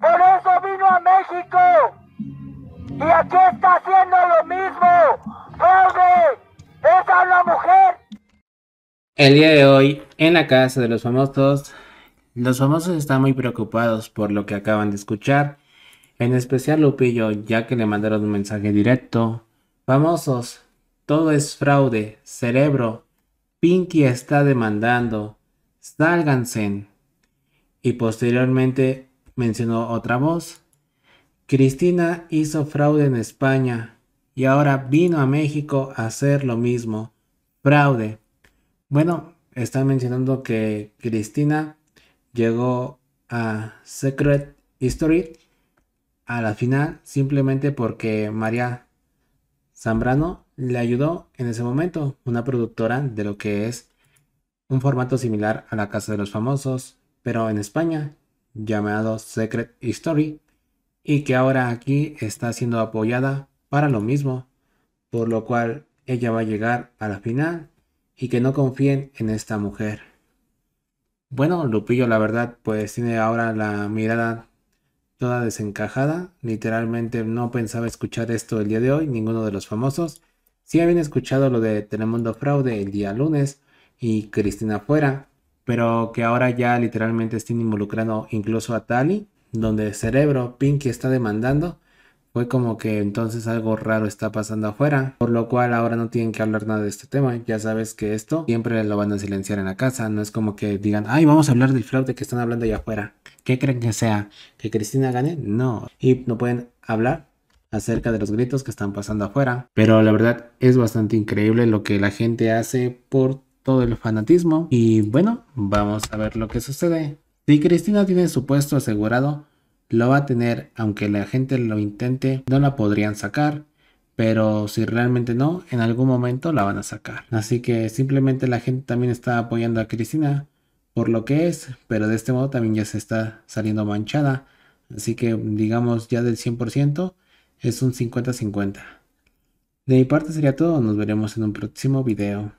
por eso vino a México. Y aquí está haciendo lo mismo. ¡Fraude! ¡Es la mujer! El día de hoy, en la casa de los famosos, los famosos están muy preocupados por lo que acaban de escuchar. En especial Lupillo, ya que le mandaron un mensaje directo. Famosos, todo es fraude, cerebro. Pinky está demandando. Sálganse y posteriormente mencionó otra voz. Cristina hizo fraude en España y ahora vino a México a hacer lo mismo. Fraude. Bueno, está mencionando que Cristina llegó a Secret History a la final simplemente porque María Zambrano le ayudó en ese momento, una productora de lo que es un formato similar a la Casa de los Famosos, pero en España, llamado Secret History, y que ahora aquí está siendo apoyada para lo mismo, por lo cual ella va a llegar a la final y que no confíen en esta mujer. Bueno, Lupillo la verdad pues tiene ahora la mirada toda desencajada, literalmente no pensaba escuchar esto el día de hoy, ninguno de los famosos. si habían escuchado lo de Telemundo Fraude el día lunes y Cristina fuera, pero que ahora ya literalmente estén involucrando incluso a Tali, donde el Cerebro Pinky está demandando, fue como que entonces algo raro está pasando afuera, por lo cual ahora no tienen que hablar nada de este tema, ya sabes que esto siempre lo van a silenciar en la casa, no es como que digan, ay, vamos a hablar del fraude que están hablando allá afuera, ¿qué creen que sea? ¿Que Cristina gane? No, y no pueden hablar acerca de los gritos que están pasando afuera, pero la verdad es bastante increíble lo que la gente hace por todo el fanatismo. Y bueno, vamos a ver lo que sucede. Si Cristina tiene su puesto asegurado, lo va a tener, aunque la gente lo intente, no la podrían sacar. Pero si realmente no, en algún momento la van a sacar. Así que simplemente la gente también está apoyando a Cristina por lo que es, pero de este modo también ya se está saliendo manchada. Así que digamos ya del 100% es un 50-50. De mi parte sería todo, nos veremos en un próximo video.